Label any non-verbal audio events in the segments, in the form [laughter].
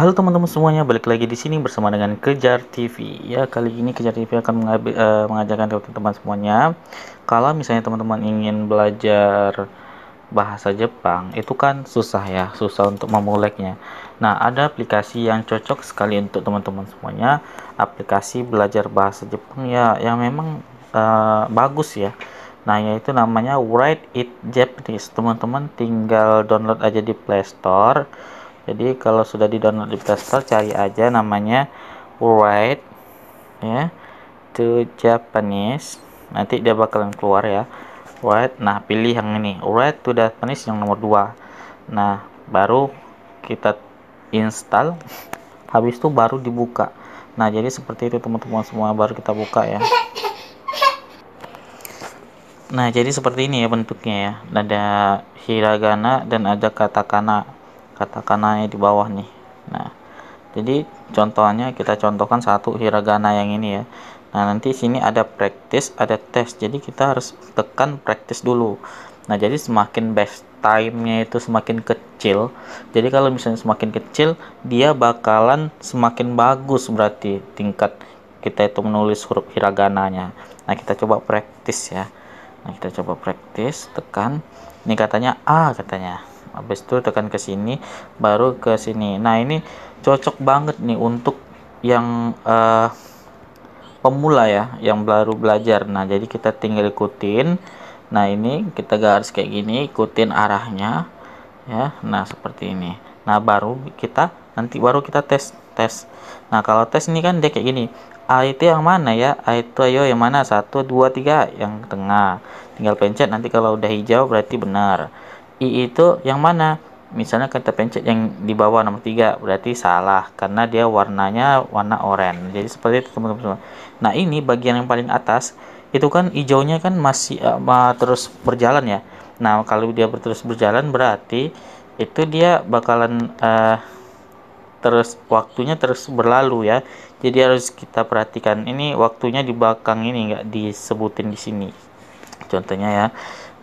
Halo teman-teman semuanya, balik lagi di sini bersama dengan Kejar TV. Ya, kali ini Kejar TV akan eh, mengajarkan mengajarkan teman-teman semuanya kalau misalnya teman-teman ingin belajar bahasa Jepang, itu kan susah ya, susah untuk memulainya. Nah, ada aplikasi yang cocok sekali untuk teman-teman semuanya, aplikasi belajar bahasa Jepang ya yang memang uh, bagus ya. Nah, yaitu namanya Write It Japanese. Teman-teman tinggal download aja di Play Store jadi kalau sudah di download di playstore cari aja namanya Write ya to Japanese nanti dia bakalan keluar ya Write nah pilih yang ini Write to Japanese yang nomor 2 nah baru kita install habis itu baru dibuka nah jadi seperti itu teman-teman semua baru kita buka ya Nah, jadi seperti ini ya bentuknya ya. Ada hiragana dan ada katakana katakana di bawah nih nah jadi contohnya kita contohkan satu hiragana yang ini ya nah nanti sini ada practice ada tes jadi kita harus tekan practice dulu nah jadi semakin best time-nya itu semakin kecil jadi kalau misalnya semakin kecil dia bakalan semakin bagus berarti tingkat kita itu menulis huruf hiragananya nah kita coba praktis ya nah kita coba praktis tekan ini katanya A katanya habis itu tekan ke sini baru ke sini nah ini cocok banget nih untuk yang uh, pemula ya yang baru belajar nah jadi kita tinggal ikutin nah ini kita garis kayak gini ikutin arahnya ya nah seperti ini nah baru kita nanti baru kita tes tes nah kalau tes ini kan dia kayak gini A itu yang mana ya A itu ayo yang mana 1, 2, 3 yang tengah tinggal pencet nanti kalau udah hijau berarti benar i itu yang mana misalnya kata pencet yang di bawah nomor 3 berarti salah karena dia warnanya warna oranye jadi seperti itu teman-teman nah ini bagian yang paling atas itu kan hijaunya kan masih uh, terus berjalan ya nah kalau dia terus berjalan berarti itu dia bakalan uh, terus waktunya terus berlalu ya. Jadi harus kita perhatikan ini waktunya di belakang ini enggak disebutin di sini contohnya ya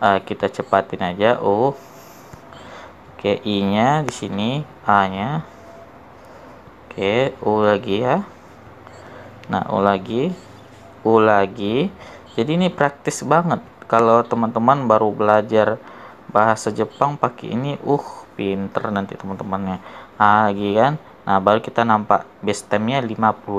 uh, kita cepatin aja O oke I nya di sini A nya oke U lagi ya nah U lagi U lagi jadi ini praktis banget kalau teman-teman baru belajar bahasa Jepang pakai ini uh pinter nanti teman-temannya A lagi kan Nah, baru kita nampak base time-nya 58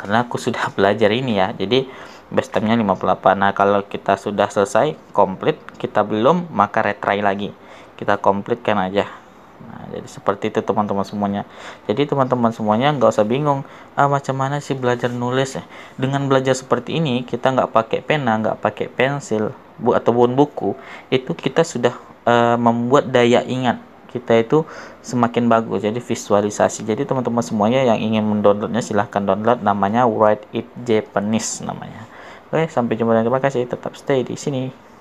karena aku sudah [laughs] belajar ini ya. Jadi base time-nya 58. Nah, kalau kita sudah selesai komplit, kita belum, maka retry lagi. Kita komplitkan aja. Nah, jadi seperti itu teman-teman semuanya. Jadi teman-teman semuanya nggak usah bingung, ah, macam mana sih belajar nulis? Eh, dengan belajar seperti ini, kita nggak pakai pena, nggak pakai pensil, bu ataupun buku, itu kita sudah uh, membuat daya ingat kita itu semakin bagus jadi visualisasi jadi teman-teman semuanya yang ingin mendownloadnya silahkan download namanya write it Japanese namanya Oke, sampai jumpa dan terima kasih. Tetap stay di sini.